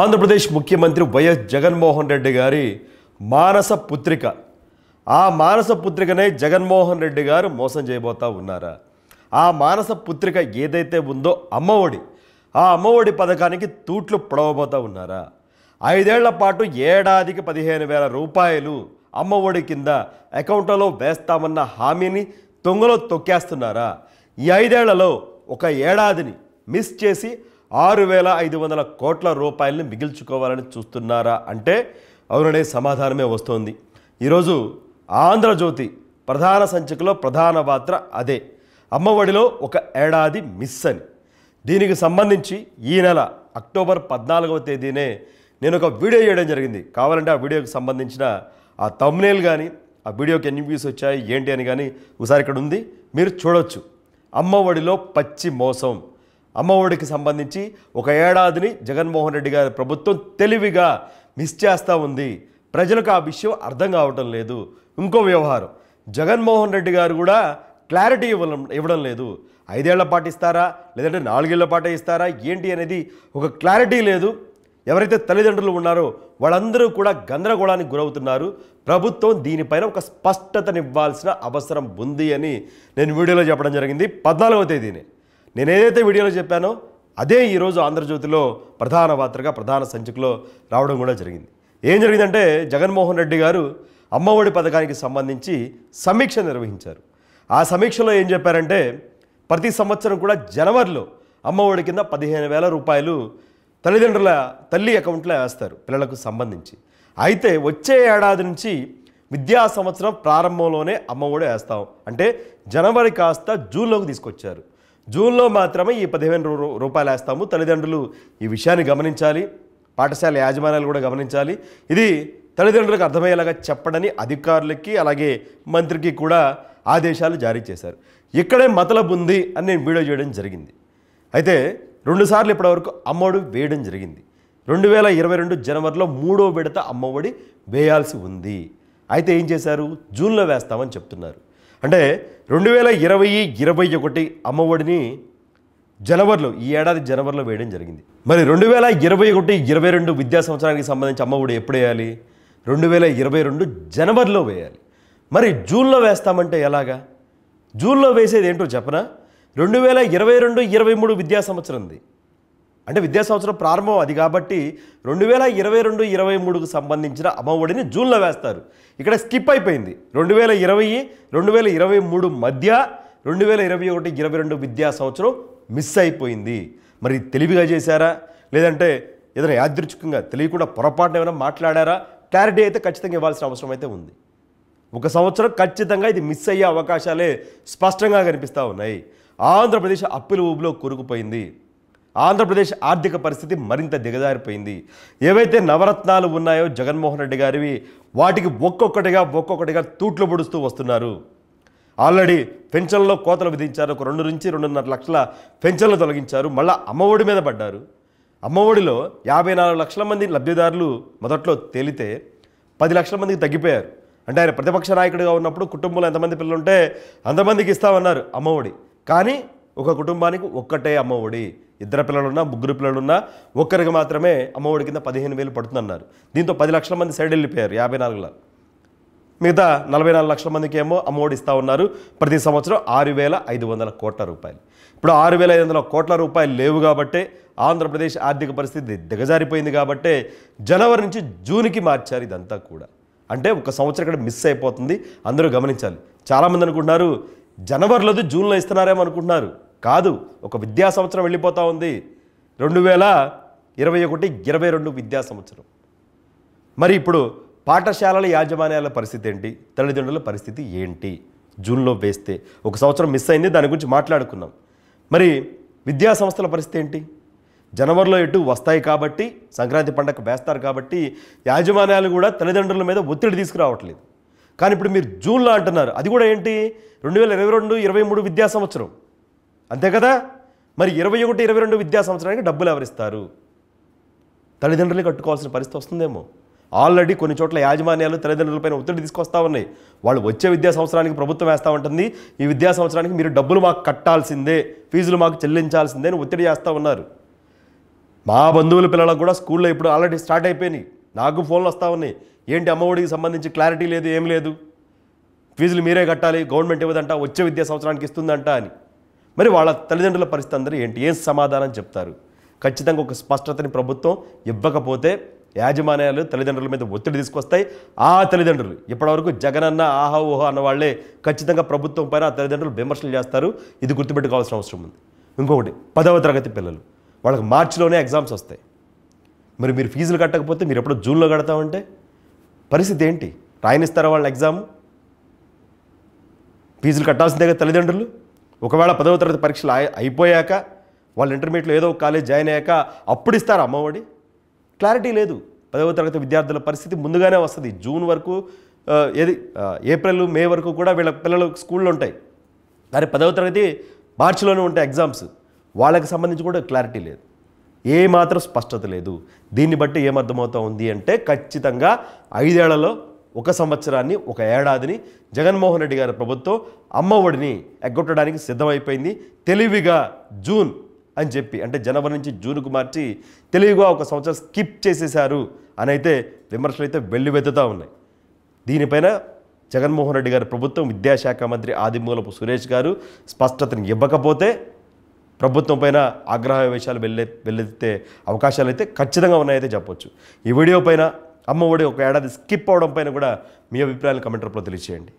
ఆంధ్రప్రదేశ్ ముఖ్యమంత్రి వైఎస్ జగన్మోహన్ రెడ్డి గారి మానస పుత్రిక ఆ మానస పుత్రికనే జగన్మోహన్ రెడ్డి గారు మోసం చేయబోతా ఉన్నారా ఆ మానస పుత్రిక ఏదైతే ఉందో అమ్మఒడి ఆ అమ్మఒడి పథకానికి తూట్లు పొడవబోతా ఉన్నారా ఐదేళ్ల పాటు ఏడాదికి పదిహేను వేల రూపాయలు అమ్మఒడి కింద అకౌంట్లో వేస్తామన్న హామీని తొంగలో తొక్కేస్తున్నారా ఈ ఐదేళ్లలో ఒక ఏడాదిని మిస్ చేసి ఆరు వేల ఐదు వందల కోట్ల రూపాయలను మిగిల్చుకోవాలని చూస్తున్నారా అంటే అవుననే సమాధానమే వస్తోంది ఈరోజు ఆంధ్రజ్యోతి ప్రధాన సంచికలో ప్రధాన పాత్ర అదే అమ్మఒడిలో ఒక ఏడాది మిస్ అని దీనికి సంబంధించి ఈ నెల అక్టోబర్ పద్నాలుగవ తేదీనే నేను ఒక వీడియో చేయడం జరిగింది కావాలంటే ఆ వీడియోకి సంబంధించిన ఆ తమ్నేల్ కానీ ఆ వీడియోకి ఎన్ని వ్యూస్ వచ్చాయి ఏంటి అని కానీ ఒకసారి ఇక్కడ ఉంది మీరు చూడొచ్చు అమ్మఒడిలో పచ్చి మోసం అమ్మఒడికి సంబంధించి ఒక ఏడాదిని జగన్మోహన్ రెడ్డి గారి ప్రభుత్వం తెలివిగా మిస్ చేస్తూ ఉంది ప్రజలకు ఆ విషయం అర్థం కావటం లేదు ఇంకో వ్యవహారం జగన్మోహన్ రెడ్డి గారు కూడా క్లారిటీ ఇవ్వడం ఇవ్వడం లేదు ఐదేళ్ల పాటు ఇస్తారా లేదంటే నాలుగేళ్ల పాటు ఇస్తారా ఏంటి అనేది ఒక క్లారిటీ లేదు ఎవరైతే తల్లిదండ్రులు ఉన్నారో వాళ్ళందరూ కూడా గందరగోళానికి గురవుతున్నారు ప్రభుత్వం దీనిపైన ఒక స్పష్టతనివ్వాల్సిన అవసరం ఉంది అని నేను వీడియోలో చెప్పడం జరిగింది పద్నాలుగవ తేదీని నేను ఏదైతే వీడియోలో చెప్పానో అదే ఈరోజు ఆంధ్రజ్యోతిలో ప్రధాన వార్తగా ప్రధాన సంచికలో రావడం కూడా జరిగింది ఏం జరిగిందంటే జగన్మోహన్ రెడ్డి గారు అమ్మఒడి పథకానికి సంబంధించి సమీక్ష నిర్వహించారు ఆ సమీక్షలో ఏం చెప్పారంటే ప్రతి సంవత్సరం కూడా జనవరిలో అమ్మఒడి కింద పదిహేను వేల రూపాయలు తల్లిదండ్రుల తల్లి అకౌంట్లో వేస్తారు పిల్లలకు సంబంధించి అయితే వచ్చే ఏడాది నుంచి విద్యా సంవత్సరం ప్రారంభంలోనే అమ్మఒడి వేస్తాం అంటే జనవరి కాస్త జూన్లోకి తీసుకొచ్చారు జూన్లో మాత్రమే ఈ పదిహేను రూపాయలు వేస్తాము తల్లిదండ్రులు ఈ విషయాన్ని గమనించాలి పాఠశాల యాజమాన్యాలు కూడా గమనించాలి ఇది తల్లిదండ్రులకు అర్థమయ్యేలాగా చెప్పడని అధికారులకి అలాగే మంత్రికి కూడా ఆదేశాలు జారీ చేశారు ఇక్కడే మతలబు ఉంది అని నేను వీడియో చేయడం జరిగింది అయితే రెండుసార్లు ఇప్పటివరకు అమ్మఒడి వేయడం జరిగింది రెండు వేల ఇరవై రెండు జనవరిలో మూడో విడత అమ్మఒడి వేయాల్సి ఉంది అయితే ఏం చేశారు జూన్లో వేస్తామని చెప్తున్నారు అంటే రెండు వేల ఇరవై ఇరవై ఒకటి అమ్మఒడిని జనవరిలో ఈ ఏడాది జనవరిలో వేయడం జరిగింది మరి రెండు వేల ఇరవై ఒకటి ఇరవై రెండు విద్యా సంవత్సరానికి సంబంధించి అమ్మఒడి ఎప్పుడు వేయాలి రెండు వేల ఇరవై రెండు జనవరిలో వేయాలి మరి జూన్లో వేస్తామంటే ఎలాగా జూన్లో వేసేది ఏంటో చెప్పనా రెండు వేల ఇరవై రెండు ఇరవై మూడు విద్యా సంవత్సరంది అంటే విద్యా సంవత్సరం ప్రారంభం అది కాబట్టి రెండు వేల ఇరవై రెండు ఇరవై మూడుకు సంబంధించిన అమ్మఒడిని జూన్లో వేస్తారు ఇక్కడ స్కిప్ అయిపోయింది రెండు వేల ఇరవై రెండు వేల ఇరవై మూడు మధ్య రెండు వేల ఇరవై ఒకటి ఇరవై రెండు విద్యా సంవత్సరం మిస్ అయిపోయింది మరి తెలివిగా చేశారా లేదంటే ఏదైనా యాదృచ్ఛికంగా తెలియకుండా పొరపాటున ఏమైనా మాట్లాడారా క్లారిటీ అయితే ఖచ్చితంగా ఇవ్వాల్సిన అవసరం అయితే ఉంది ఒక సంవత్సరం ఖచ్చితంగా ఇది మిస్ అయ్యే అవకాశాలే స్పష్టంగా కనిపిస్తూ ఉన్నాయి ఆంధ్రప్రదేశ్ అప్పుల ఊబిలో కూరుకుపోయింది ఆంధ్రప్రదేశ్ ఆర్థిక పరిస్థితి మరింత దిగజారిపోయింది ఏవైతే నవరత్నాలు ఉన్నాయో జగన్మోహన్ రెడ్డి గారివి వాటికి ఒక్కొక్కటిగా ఒక్కొక్కటిగా తూట్లు పొడుస్తూ వస్తున్నారు ఆల్రెడీ పెన్షన్లో కోతలు విధించారు ఒక రెండు నుంచి రెండున్నర లక్షల పెన్షన్లు తొలగించారు మళ్ళీ అమ్మఒడి మీద పడ్డారు అమ్మఒడిలో యాభై నాలుగు లక్షల మంది లబ్ధిదారులు మొదట్లో తేలితే పది లక్షల మందికి తగ్గిపోయారు అంటే ఆయన ప్రతిపక్ష నాయకుడిగా ఉన్నప్పుడు కుటుంబంలో ఎంతమంది పిల్లలు ఉంటే అంతమందికి ఇస్తామన్నారు అమ్మఒడి కానీ ఒక కుటుంబానికి ఒక్కటే అమ్మఒడి ఇద్దరు పిల్లలున్నా ముగ్గురు పిల్లలున్నా ఒక్కరికి మాత్రమే అమ్మఒడి కింద పదిహేను వేలు పడుతుందన్నారు దీంతో పది లక్షల మంది సైడ్ వెళ్ళిపోయారు యాభై నాలుగులో మిగతా నలభై నాలుగు లక్షల మందికి ఏమో అమ్మఒడి ఇస్తూ ఉన్నారు ప్రతి సంవత్సరం ఆరు వేల ఐదు వందల కోట్ల రూపాయలు ఇప్పుడు ఆరు వేల ఐదు వందల కోట్ల రూపాయలు లేవు కాబట్టే ఆంధ్రప్రదేశ్ ఆర్థిక పరిస్థితి దిగజారిపోయింది కాబట్టే జనవరి నుంచి జూన్కి మార్చారు ఇదంతా కూడా అంటే ఒక సంవత్సరం ఇక్కడ మిస్ అయిపోతుంది అందరూ గమనించాలి చాలామంది అనుకుంటున్నారు జనవరిలోది జూన్లో ఇస్తున్నారేమో అనుకుంటున్నారు కాదు ఒక విద్యా సంవత్సరం వెళ్ళిపోతూ ఉంది రెండు వేల ఇరవై ఒకటి ఇరవై రెండు విద్యా సంవత్సరం మరి ఇప్పుడు పాఠశాలల యాజమాన్యాల పరిస్థితి ఏంటి తల్లిదండ్రుల పరిస్థితి ఏంటి జూన్లో వేస్తే ఒక సంవత్సరం మిస్ అయింది దాని గురించి మాట్లాడుకున్నాం మరి విద్యా సంస్థల పరిస్థితి ఏంటి జనవరిలో ఎటు వస్తాయి కాబట్టి సంక్రాంతి పండగ వేస్తారు కాబట్టి యాజమాన్యాలు కూడా తల్లిదండ్రుల మీద ఒత్తిడి తీసుకురావట్లేదు కానీ ఇప్పుడు మీరు జూన్లో అంటున్నారు అది కూడా ఏంటి రెండు వేల ఇరవై రెండు ఇరవై మూడు విద్యా సంవత్సరం అంతే కదా మరి ఇరవై ఒకటి ఇరవై రెండు విద్యా సంవత్సరానికి డబ్బులు ఎవరిస్తారు తల్లిదండ్రులు కట్టుకోవాల్సిన పరిస్థితి వస్తుందేమో ఆల్రెడీ కొన్ని చోట్ల యాజమాన్యాలు తల్లిదండ్రులపైన ఒత్తిడి తీసుకొస్తా ఉన్నాయి వాళ్ళు వచ్చే విద్యా సంవత్సరానికి ప్రభుత్వం వేస్తూ ఉంటుంది ఈ విద్యా సంవత్సరానికి మీరు డబ్బులు మాకు కట్టాల్సిందే ఫీజులు మాకు చెల్లించాల్సిందే అని ఒత్తిడి చేస్తూ ఉన్నారు మా బంధువుల పిల్లలకు కూడా స్కూల్లో ఇప్పుడు ఆల్రెడీ స్టార్ట్ అయిపోయినాయి నాకు ఫోన్లు వస్తూ ఉన్నాయి ఏంటి అమ్మఒడికి సంబంధించి క్లారిటీ లేదు ఏం లేదు ఫీజులు మీరే కట్టాలి గవర్నమెంట్ ఇవ్వదంట వచ్చే విద్యా సంవత్సరానికి ఇస్తుందంట అని మరి వాళ్ళ తల్లిదండ్రుల పరిస్థితి అందరూ ఏంటి ఏం సమాధానం చెప్తారు ఖచ్చితంగా ఒక స్పష్టతని ప్రభుత్వం ఇవ్వకపోతే యాజమాన్యాలు తల్లిదండ్రుల మీద ఒత్తిడి తీసుకొస్తాయి ఆ తల్లిదండ్రులు ఇప్పటివరకు జగనన్న ఆహా ఊహా అన్న వాళ్ళే ఖచ్చితంగా ప్రభుత్వం పైన ఆ తల్లిదండ్రులు విమర్శలు చేస్తారు ఇది గుర్తుపెట్టుకోవాల్సిన అవసరం ఉంది ఇంకొకటి పదవ తరగతి పిల్లలు వాళ్ళకి మార్చిలోనే ఎగ్జామ్స్ వస్తాయి మరి మీరు ఫీజులు కట్టకపోతే మీరు ఎప్పుడో జూన్లో కడతామంటే పరిస్థితి ఏంటి రాయనిస్తారా వాళ్ళ ఎగ్జామ్ ఫీజులు కదా తల్లిదండ్రులు ఒకవేళ పదవ తరగతి పరీక్షలు అయిపోయాక వాళ్ళు ఇంటర్మీడియట్లో ఏదో కాలేజ్ జాయిన్ అయ్యాక అప్పుడు ఇస్తారా అమ్మఒడి క్లారిటీ లేదు పదవ తరగతి విద్యార్థుల పరిస్థితి ముందుగానే వస్తుంది జూన్ వరకు ఏది ఏప్రిల్ మే వరకు కూడా వీళ్ళ పిల్లలు స్కూల్లో ఉంటాయి కానీ పదవ తరగతి మార్చిలోనే ఉంటాయి ఎగ్జామ్స్ వాళ్ళకి సంబంధించి కూడా క్లారిటీ లేదు ఏ మాత్రం స్పష్టత లేదు దీన్ని బట్టి ఏమర్థమవుతా ఉంది అంటే ఖచ్చితంగా ఐదేళ్లలో ఒక సంవత్సరాన్ని ఒక ఏడాదిని జగన్మోహన్ రెడ్డి గారి ప్రభుత్వం అమ్మఒడిని ఎగ్గొట్టడానికి సిద్ధమైపోయింది తెలివిగా జూన్ అని చెప్పి అంటే జనవరి నుంచి జూన్కు మార్చి తెలివిగా ఒక సంవత్సరం స్కిప్ చేసేశారు అని అయితే విమర్శలు అయితే వెల్లువెత్తుతూ ఉన్నాయి దీనిపైన జగన్మోహన్ రెడ్డి గారి ప్రభుత్వం విద్యాశాఖ మంత్రి ఆదిమూలపు సురేష్ గారు స్పష్టతను ఇవ్వకపోతే ప్రభుత్వం పైన ఆగ్రహ వేషాలు వెళ్ళే వెళ్ళెత్తే అవకాశాలు అయితే ఖచ్చితంగా ఉన్నాయైతే చెప్పొచ్చు ఈ వీడియో పైన అమ్మఒడి ఒక ఏడాది స్కిప్ అవడం పైన కూడా మీ అభిప్రాయాలు కమెంట్ రూపంలో తెలియజేయండి